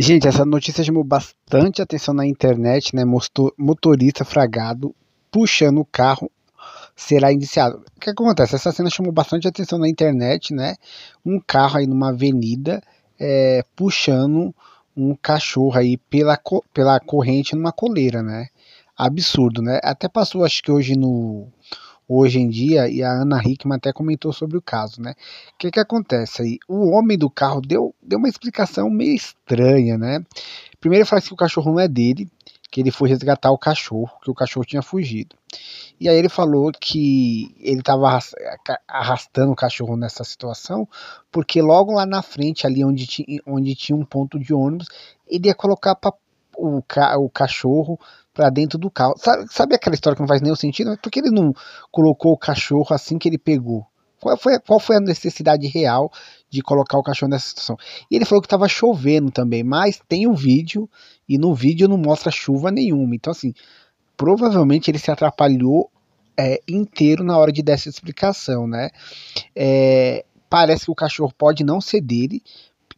Gente, essa notícia chamou bastante atenção na internet, né? motorista fragado puxando o carro será indiciado. O que acontece? Essa cena chamou bastante atenção na internet, né? Um carro aí numa avenida é, puxando um cachorro aí pela, pela corrente numa coleira, né? Absurdo, né? Até passou, acho que hoje no hoje em dia, e a Ana Hickman até comentou sobre o caso, né? O que, que acontece aí? O homem do carro deu, deu uma explicação meio estranha, né? Primeiro ele fala que o cachorro não é dele, que ele foi resgatar o cachorro, que o cachorro tinha fugido. E aí ele falou que ele estava arrastando o cachorro nessa situação, porque logo lá na frente, ali onde, onde tinha um ponto de ônibus, ele ia colocar pra, o, ca, o cachorro para dentro do carro. Sabe, sabe aquela história que não faz nenhum sentido? porque por que ele não colocou o cachorro assim que ele pegou? Qual foi, qual foi a necessidade real de colocar o cachorro nessa situação? E ele falou que estava chovendo também, mas tem um vídeo e no vídeo não mostra chuva nenhuma. Então, assim, provavelmente ele se atrapalhou é, inteiro na hora de dar essa explicação, né? É, parece que o cachorro pode não ser dele,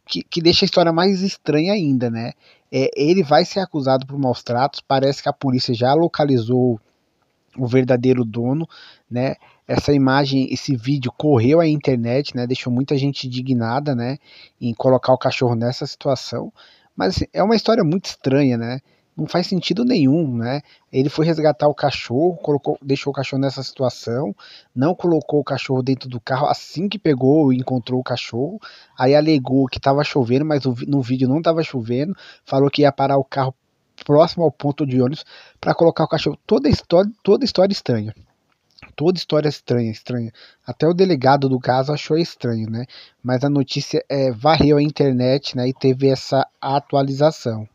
que, que deixa a história mais estranha ainda, né? É, ele vai ser acusado por maus tratos. Parece que a polícia já localizou o verdadeiro dono, né? Essa imagem, esse vídeo correu à internet, né? Deixou muita gente indignada, né? Em colocar o cachorro nessa situação. Mas assim, é uma história muito estranha, né? não faz sentido nenhum, né? Ele foi resgatar o cachorro, colocou, deixou o cachorro nessa situação, não colocou o cachorro dentro do carro assim que pegou e encontrou o cachorro. Aí alegou que estava chovendo, mas no vídeo não estava chovendo, falou que ia parar o carro próximo ao ponto de ônibus para colocar o cachorro. Toda história, toda história estranha. Toda história estranha, estranha. Até o delegado do caso achou estranho, né? Mas a notícia é, varreu a internet, né? E teve essa atualização.